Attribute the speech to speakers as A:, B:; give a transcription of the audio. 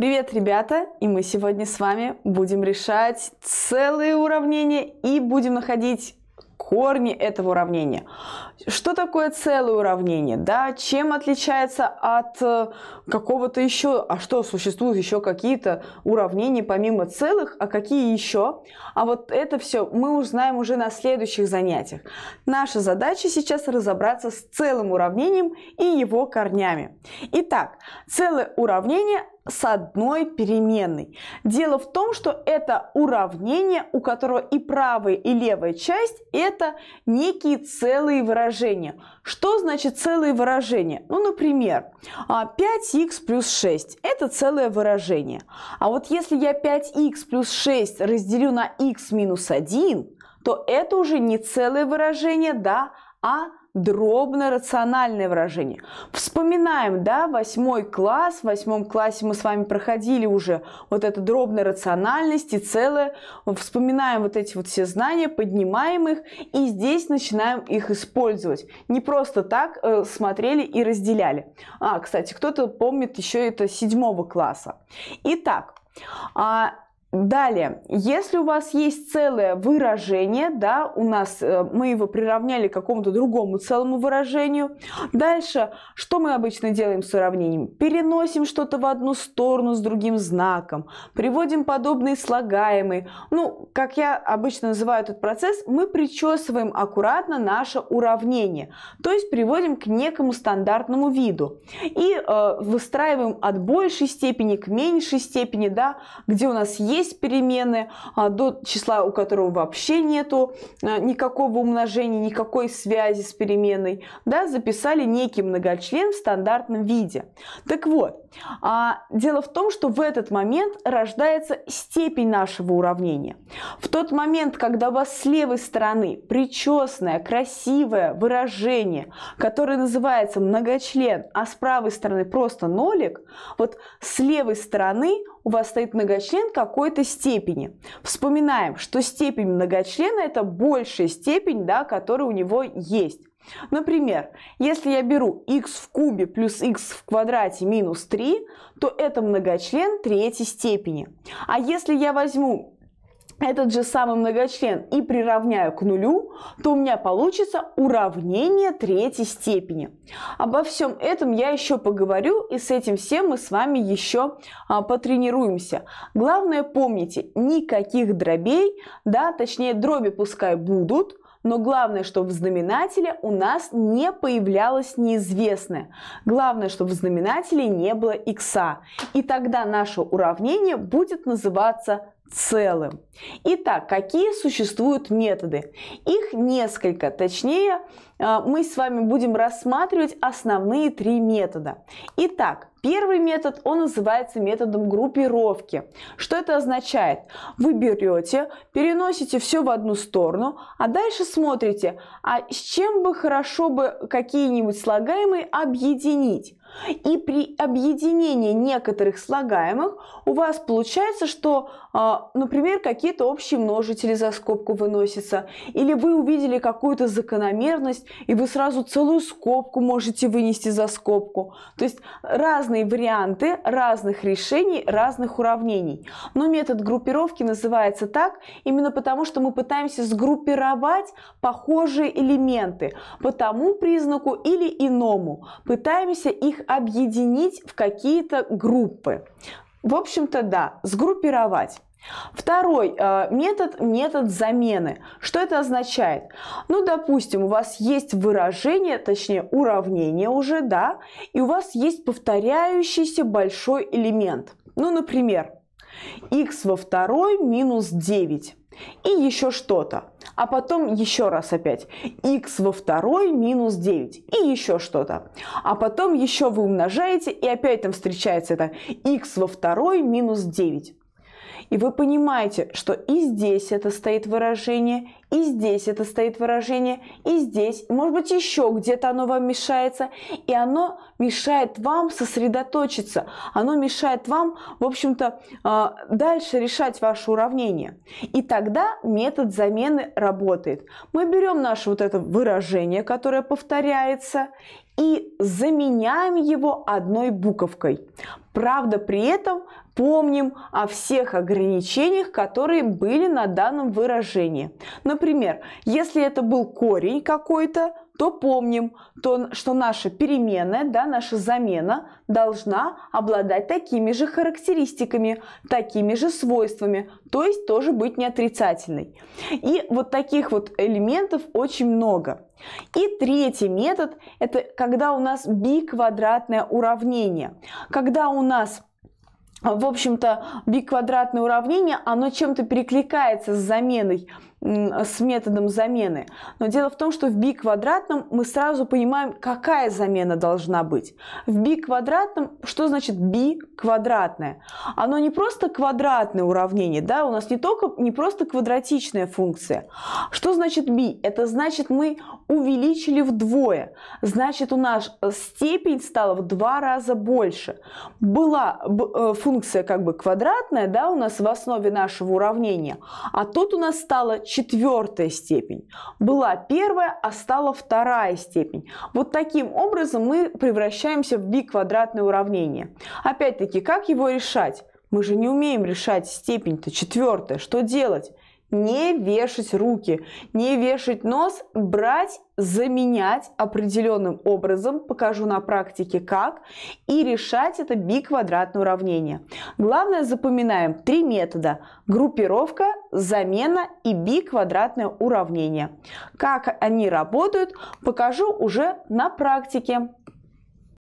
A: Привет, ребята! И мы сегодня с вами будем решать целые уравнения и будем находить корни этого уравнения. Что такое целое уравнение? Да, чем отличается от э, какого-то еще? А что, существуют еще какие-то уравнения помимо целых? А какие еще? А вот это все мы узнаем уже на следующих занятиях. Наша задача сейчас разобраться с целым уравнением и его корнями. Итак, целое уравнение с одной переменной. Дело в том, что это уравнение, у которого и правая, и левая часть – это некие целые выражения. Что значит целые выражения? Ну, например, 5х а, плюс 6 – это целое выражение. А вот если я 5х плюс 6 разделю на х минус 1, то это уже не целое выражение, да, а дробно-рациональное выражение. Вспоминаем, да, восьмой класс, в восьмом классе мы с вами проходили уже вот это дробно-рациональность и целое. Вспоминаем вот эти вот все знания, поднимаем их и здесь начинаем их использовать. Не просто так э, смотрели и разделяли. А, кстати, кто-то помнит еще это седьмого класса. Итак, а, Далее, если у вас есть целое выражение, да, у нас э, мы его приравняли к какому-то другому целому выражению. Дальше, что мы обычно делаем с уравнением? Переносим что-то в одну сторону с другим знаком, приводим подобные слагаемые. Ну, как я обычно называю этот процесс, мы причесываем аккуратно наше уравнение, то есть приводим к некому стандартному виду и э, выстраиваем от большей степени к меньшей степени, да, где у нас есть есть перемены, а, до числа, у которого вообще нету а, никакого умножения, никакой связи с переменной, да, записали некий многочлен в стандартном виде. Так вот, а дело в том, что в этот момент рождается степень нашего уравнения. В тот момент, когда у вас с левой стороны причесное, красивое выражение, которое называется многочлен, а с правой стороны просто нолик, вот с левой стороны у вас стоит многочлен какой-то степени. Вспоминаем, что степень многочлена – это большая степень, да, которая у него есть. Например, если я беру x в кубе плюс x в квадрате минус 3, то это многочлен третьей степени. А если я возьму этот же самый многочлен и приравняю к нулю, то у меня получится уравнение третьей степени. Обо всем этом я еще поговорю, и с этим всем мы с вами еще а, потренируемся. Главное помните, никаких дробей, да, точнее дроби пускай будут, но главное, что в знаменателе у нас не появлялось неизвестное. Главное, что в знаменателе не было икса. И тогда наше уравнение будет называться целым. Итак, какие существуют методы? Их несколько, точнее, э, мы с вами будем рассматривать основные три метода. Итак, первый метод, он называется методом группировки. Что это означает? Вы берете, переносите все в одну сторону, а дальше смотрите, а с чем бы хорошо бы какие-нибудь слагаемые объединить. И при объединении некоторых слагаемых у вас получается, что, а, например, какие-то общие множители за скобку выносятся, или вы увидели какую-то закономерность, и вы сразу целую скобку можете вынести за скобку. То есть разные варианты разных решений, разных уравнений. Но метод группировки называется так именно потому, что мы пытаемся сгруппировать похожие элементы по тому признаку или иному. Пытаемся их их объединить в какие-то группы. В общем-то, да, сгруппировать. Второй э, метод – метод замены. Что это означает? Ну, допустим, у вас есть выражение, точнее, уравнение уже, да, и у вас есть повторяющийся большой элемент. Ну, например, x во второй минус 9 и еще что-то, а потом еще раз опять x во второй минус 9 и еще что-то, а потом еще вы умножаете и опять там встречается это x во второй минус 9. И вы понимаете, что и здесь это стоит выражение, и здесь это стоит выражение, и здесь, может быть, еще где-то оно вам мешается, и оно мешает вам сосредоточиться, оно мешает вам, в общем-то, а, дальше решать ваше уравнение. И тогда метод замены работает. Мы берем наше вот это выражение, которое повторяется, и заменяем его одной буковкой. Правда, при этом помним о всех ограничениях, которые были на данном выражении. Например, если это был корень какой-то, то помним, то, что наша переменная, да, наша замена должна обладать такими же характеристиками, такими же свойствами, то есть тоже быть неотрицательной. И вот таких вот элементов очень много. И третий метод – это когда у нас биквадратное уравнение. Когда у нас в общем-то, биквадратное уравнение, оно чем-то перекликается с заменой с методом замены. Но дело в том, что в би квадратном мы сразу понимаем, какая замена должна быть. В би квадратном, что значит би квадратное? Оно не просто квадратное уравнение, да, у нас не только не просто квадратичная функция. Что значит би? Это значит мы увеличили вдвое. Значит у нас степень стала в два раза больше. Была э, функция как бы квадратная, да, у нас в основе нашего уравнения, а тут у нас стало четвертая степень. Была первая, а стала вторая степень. Вот таким образом мы превращаемся в биквадратное уравнение. Опять-таки, как его решать? Мы же не умеем решать степень-то четвертая. Что делать? Не вешать руки, не вешать нос, брать заменять определенным образом, покажу на практике как, и решать это биквадратное уравнение. Главное запоминаем три метода – группировка, замена и биквадратное уравнение. Как они работают, покажу уже на практике.